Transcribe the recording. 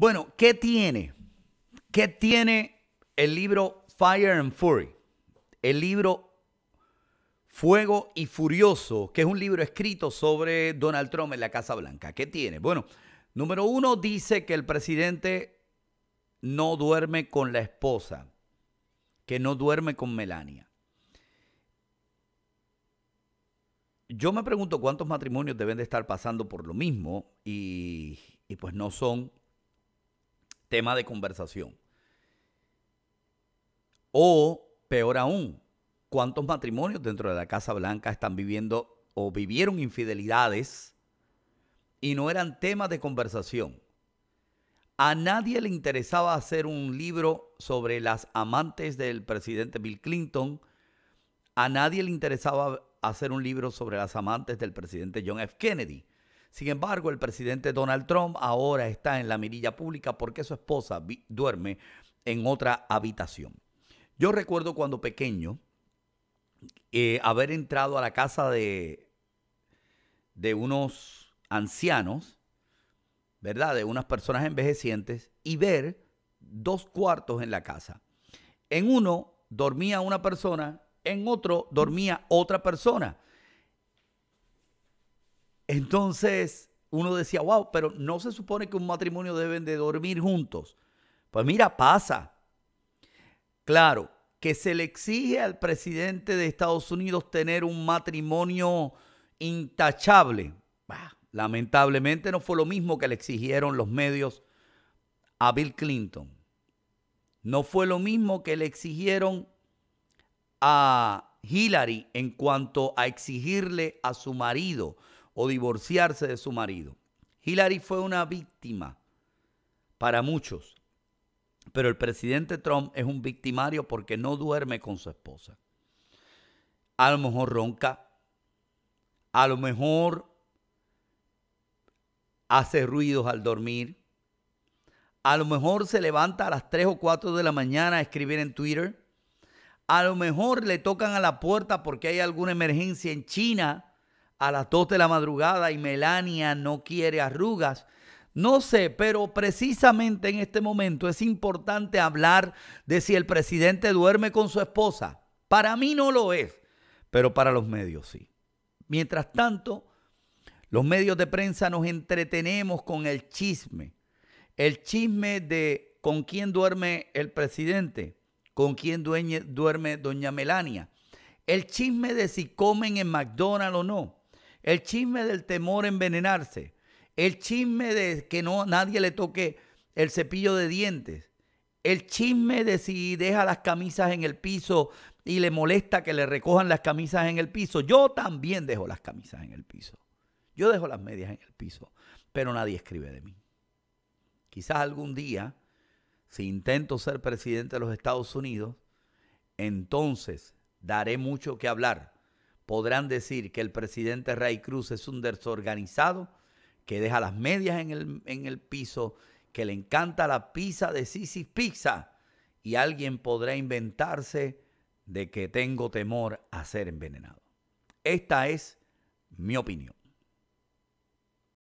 Bueno, ¿qué tiene? ¿Qué tiene el libro Fire and Fury? El libro Fuego y Furioso, que es un libro escrito sobre Donald Trump en la Casa Blanca. ¿Qué tiene? Bueno, número uno dice que el presidente no duerme con la esposa, que no duerme con Melania. Yo me pregunto cuántos matrimonios deben de estar pasando por lo mismo y, y pues no son tema de conversación. O, peor aún, ¿cuántos matrimonios dentro de la Casa Blanca están viviendo o vivieron infidelidades y no eran temas de conversación? A nadie le interesaba hacer un libro sobre las amantes del presidente Bill Clinton. A nadie le interesaba hacer un libro sobre las amantes del presidente John F. Kennedy. Sin embargo, el presidente Donald Trump ahora está en la mirilla pública porque su esposa duerme en otra habitación. Yo recuerdo cuando pequeño eh, haber entrado a la casa de, de unos ancianos, ¿verdad? De unas personas envejecientes y ver dos cuartos en la casa. En uno dormía una persona, en otro dormía otra persona. Entonces, uno decía, wow, pero no se supone que un matrimonio deben de dormir juntos. Pues mira, pasa. Claro, que se le exige al presidente de Estados Unidos tener un matrimonio intachable. lamentablemente no fue lo mismo que le exigieron los medios a Bill Clinton. No fue lo mismo que le exigieron a Hillary en cuanto a exigirle a su marido o divorciarse de su marido. Hillary fue una víctima para muchos, pero el presidente Trump es un victimario porque no duerme con su esposa. A lo mejor ronca, a lo mejor hace ruidos al dormir, a lo mejor se levanta a las 3 o 4 de la mañana a escribir en Twitter, a lo mejor le tocan a la puerta porque hay alguna emergencia en China a las dos de la madrugada y Melania no quiere arrugas. No sé, pero precisamente en este momento es importante hablar de si el presidente duerme con su esposa. Para mí no lo es, pero para los medios sí. Mientras tanto, los medios de prensa nos entretenemos con el chisme. El chisme de con quién duerme el presidente, con quién duerme doña Melania. El chisme de si comen en McDonald's o no el chisme del temor envenenarse, el chisme de que no nadie le toque el cepillo de dientes, el chisme de si deja las camisas en el piso y le molesta que le recojan las camisas en el piso. Yo también dejo las camisas en el piso. Yo dejo las medias en el piso, pero nadie escribe de mí. Quizás algún día, si intento ser presidente de los Estados Unidos, entonces daré mucho que hablar podrán decir que el presidente Ray Cruz es un desorganizado, que deja las medias en el, piso, que le encanta la pizza de Sisi Pizza y alguien podrá inventarse de que tengo temor a ser envenenado. Esta es mi opinión.